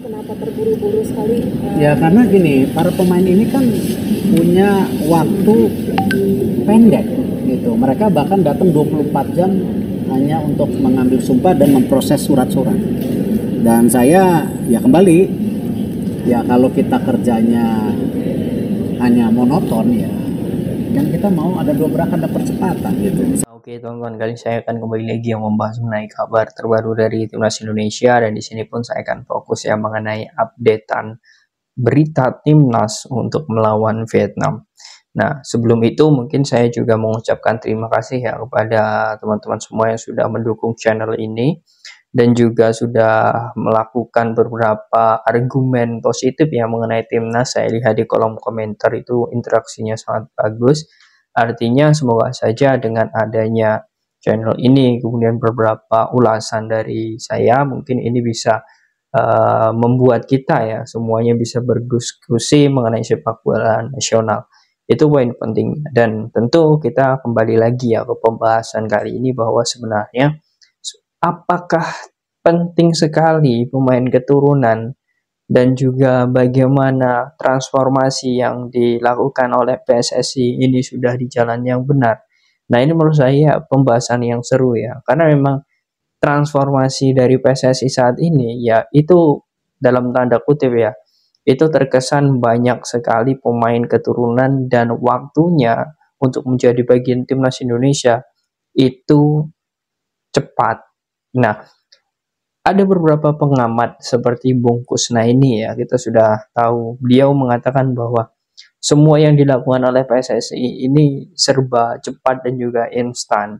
kenapa terburu-buru sekali? Eh, ya karena gini, para pemain ini kan punya waktu pendek gitu. Mereka bahkan datang 24 jam hanya untuk mengambil sumpah dan memproses surat-surat. Dan saya ya kembali ya kalau kita kerjanya hanya monoton ya kan kita mau ada dua dobrakan ada percepatan gitu. Oke teman-teman, kali ini saya akan kembali lagi yang membahas mengenai kabar terbaru dari timnas Indonesia dan di sini pun saya akan fokus ya mengenai updatean berita timnas untuk melawan Vietnam. Nah, sebelum itu mungkin saya juga mengucapkan terima kasih ya kepada teman-teman semua yang sudah mendukung channel ini dan juga sudah melakukan beberapa argumen positif ya mengenai timnas. Saya lihat di kolom komentar itu interaksinya sangat bagus Artinya semoga saja dengan adanya channel ini kemudian beberapa ulasan dari saya mungkin ini bisa uh, membuat kita ya semuanya bisa berdiskusi mengenai sepak bola nasional. Itu poin penting dan tentu kita kembali lagi ya ke pembahasan kali ini bahwa sebenarnya apakah penting sekali pemain keturunan dan juga bagaimana transformasi yang dilakukan oleh PSSI ini sudah di jalan yang benar. Nah, ini menurut saya pembahasan yang seru ya, karena memang transformasi dari PSSI saat ini ya itu dalam tanda kutip ya, itu terkesan banyak sekali pemain keturunan dan waktunya untuk menjadi bagian timnas Indonesia itu cepat. Nah, ada beberapa pengamat seperti Bung ini ya, kita sudah tahu beliau mengatakan bahwa semua yang dilakukan oleh PSSI ini serba cepat dan juga instan.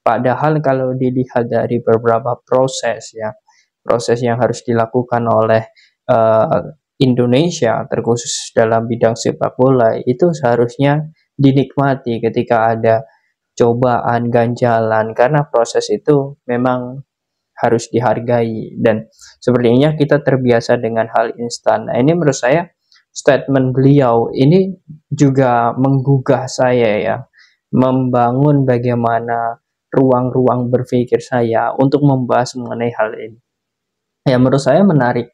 Padahal kalau dilihat dari beberapa proses ya, proses yang harus dilakukan oleh uh, Indonesia terkhusus dalam bidang sepak bola itu seharusnya dinikmati ketika ada cobaan ganjalan karena proses itu memang harus dihargai dan sepertinya kita terbiasa dengan hal instan. Nah, ini menurut saya statement beliau ini juga menggugah saya ya, membangun bagaimana ruang-ruang berpikir saya untuk membahas mengenai hal ini. Ya menurut saya menarik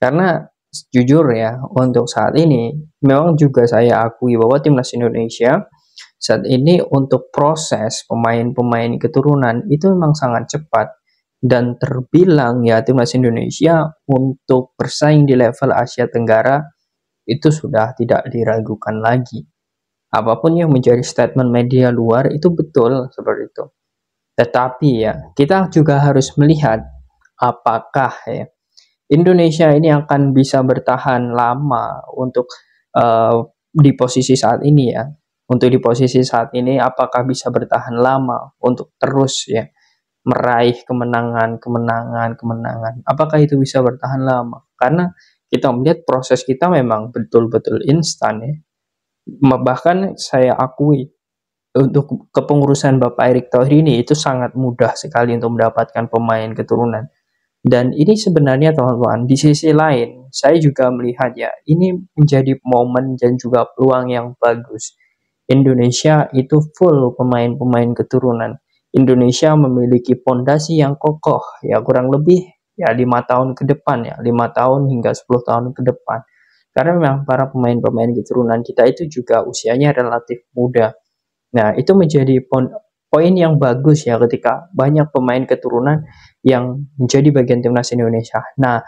karena jujur ya untuk saat ini memang juga saya akui bahwa timnas Indonesia saat ini untuk proses pemain-pemain keturunan itu memang sangat cepat dan terbilang ya timnas Indonesia untuk bersaing di level Asia Tenggara itu sudah tidak diragukan lagi. Apapun yang menjadi statement media luar itu betul seperti itu. Tetapi ya, kita juga harus melihat apakah ya Indonesia ini akan bisa bertahan lama untuk uh, di posisi saat ini ya. Untuk di posisi saat ini apakah bisa bertahan lama untuk terus ya meraih kemenangan, kemenangan, kemenangan. Apakah itu bisa bertahan lama? Karena kita melihat proses kita memang betul-betul instan ya. Bahkan saya akui untuk kepengurusan Bapak Erick Thohir ini itu sangat mudah sekali untuk mendapatkan pemain keturunan. Dan ini sebenarnya teman-teman, di sisi lain saya juga melihat ya, ini menjadi momen dan juga peluang yang bagus. Indonesia itu full pemain-pemain keturunan Indonesia memiliki pondasi yang kokoh ya kurang lebih ya lima tahun ke depan ya lima tahun hingga 10 tahun ke depan karena memang para pemain-pemain keturunan kita itu juga usianya relatif muda nah itu menjadi poin yang bagus ya ketika banyak pemain keturunan yang menjadi bagian timnas Indonesia nah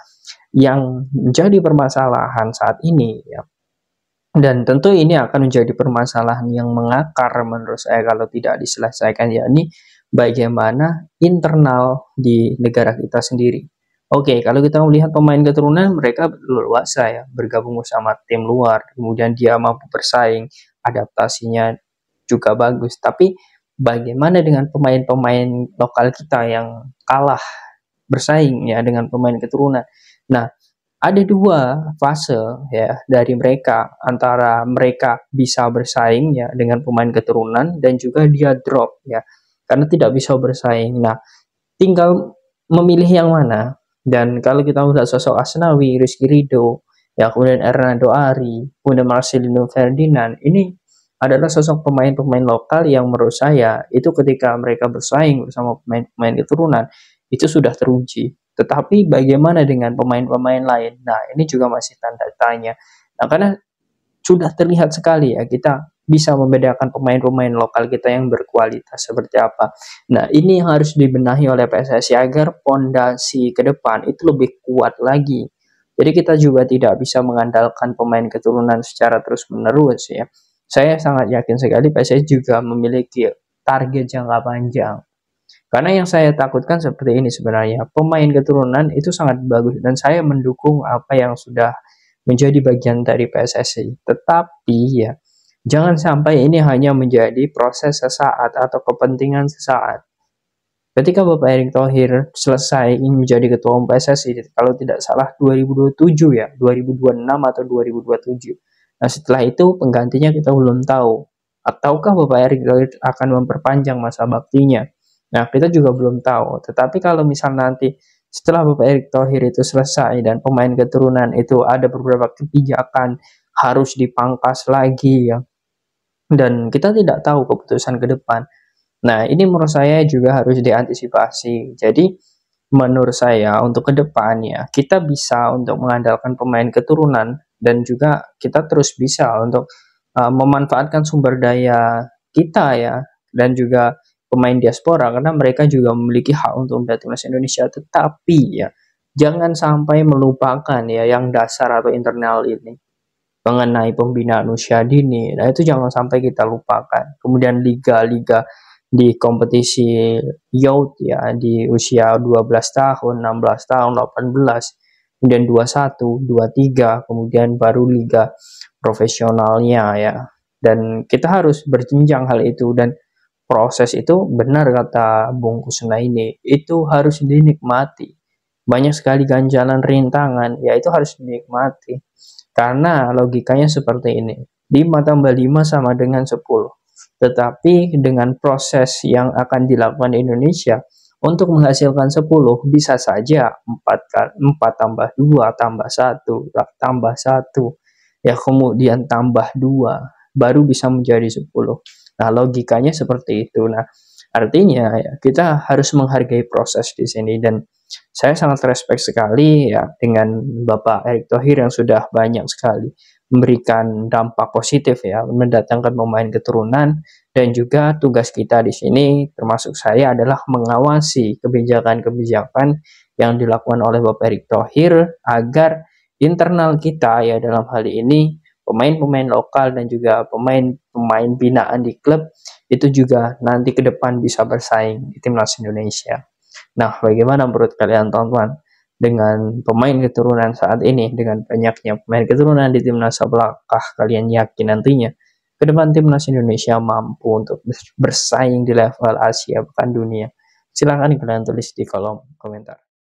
yang menjadi permasalahan saat ini ya dan tentu ini akan menjadi permasalahan yang mengakar menurut saya kalau tidak diselesaikan yakni bagaimana internal di negara kita sendiri. Oke, okay, kalau kita melihat pemain keturunan, mereka leluasa ya, bergabung bersama tim luar, kemudian dia mampu bersaing, adaptasinya juga bagus. Tapi bagaimana dengan pemain-pemain lokal kita yang kalah bersaing ya dengan pemain keturunan? Nah, ada dua fase ya dari mereka antara mereka bisa bersaing ya dengan pemain keturunan dan juga dia drop ya karena tidak bisa bersaing. Nah, tinggal memilih yang mana. Dan kalau kita melihat sosok Asnawi, Rizky Rido, ya kemudian Hernando Ari, kemudian Marcelino Ferdinand, ini adalah sosok pemain-pemain lokal yang menurut saya itu ketika mereka bersaing bersama pemain-pemain keturunan itu sudah teruji. Tetapi bagaimana dengan pemain-pemain lain? Nah, ini juga masih tanda tanya. Nah, karena sudah terlihat sekali ya kita bisa membedakan pemain-pemain lokal kita yang berkualitas seperti apa. Nah, ini yang harus dibenahi oleh PSSI agar pondasi ke depan itu lebih kuat lagi. Jadi kita juga tidak bisa mengandalkan pemain keturunan secara terus-menerus ya. Saya sangat yakin sekali PSSI juga memiliki target jangka panjang. Karena yang saya takutkan seperti ini sebenarnya, pemain keturunan itu sangat bagus dan saya mendukung apa yang sudah menjadi bagian dari PSSI. Tetapi ya, Jangan sampai ini hanya menjadi proses sesaat atau kepentingan sesaat. Ketika Bapak Erick Thohir selesai ingin menjadi ketua umum PSSI, kalau tidak salah 2027 ya, 2026 atau 2027. Nah setelah itu penggantinya kita belum tahu. Ataukah Bapak Erick Thohir akan memperpanjang masa baktinya? Nah kita juga belum tahu. Tetapi kalau misal nanti setelah Bapak Erick Thohir itu selesai dan pemain keturunan itu ada beberapa kebijakan harus dipangkas lagi ya dan kita tidak tahu keputusan ke depan. Nah, ini menurut saya juga harus diantisipasi. Jadi, menurut saya untuk ke depannya kita bisa untuk mengandalkan pemain keturunan dan juga kita terus bisa untuk uh, memanfaatkan sumber daya kita ya dan juga pemain diaspora karena mereka juga memiliki hak untuk membela timnas Indonesia tetapi ya jangan sampai melupakan ya yang dasar atau internal ini mengenai pembinaan usia dini. Nah, itu jangan sampai kita lupakan. Kemudian liga-liga di kompetisi youth ya di usia 12 tahun, 16 tahun, 18, kemudian 21, 23, kemudian baru liga profesionalnya ya. Dan kita harus berjenjang hal itu dan proses itu benar kata Bung Kusna ini, itu harus dinikmati. Banyak sekali ganjalan rintangan, ya itu harus dinikmati karena logikanya seperti ini. 5 tambah 5 sama dengan 10. Tetapi dengan proses yang akan dilakukan di Indonesia, untuk menghasilkan 10 bisa saja 4, 4 tambah 2 tambah 1 tambah 1 ya kemudian tambah 2 baru bisa menjadi 10. Nah logikanya seperti itu. Nah Artinya ya kita harus menghargai proses di sini dan saya sangat respect sekali ya dengan Bapak Erick Thohir yang sudah banyak sekali memberikan dampak positif ya mendatangkan pemain keturunan dan juga tugas kita di sini termasuk saya adalah mengawasi kebijakan-kebijakan yang dilakukan oleh Bapak Erick Thohir agar internal kita ya dalam hal ini pemain-pemain lokal dan juga pemain-pemain binaan di klub itu juga nanti ke depan bisa bersaing di timnas Indonesia. Nah, bagaimana menurut kalian teman-teman dengan pemain keturunan saat ini dengan banyaknya pemain keturunan di timnas apakah kalian yakin nantinya ke depan timnas Indonesia mampu untuk bersaing di level Asia bahkan dunia? Silahkan kalian tulis di kolom komentar.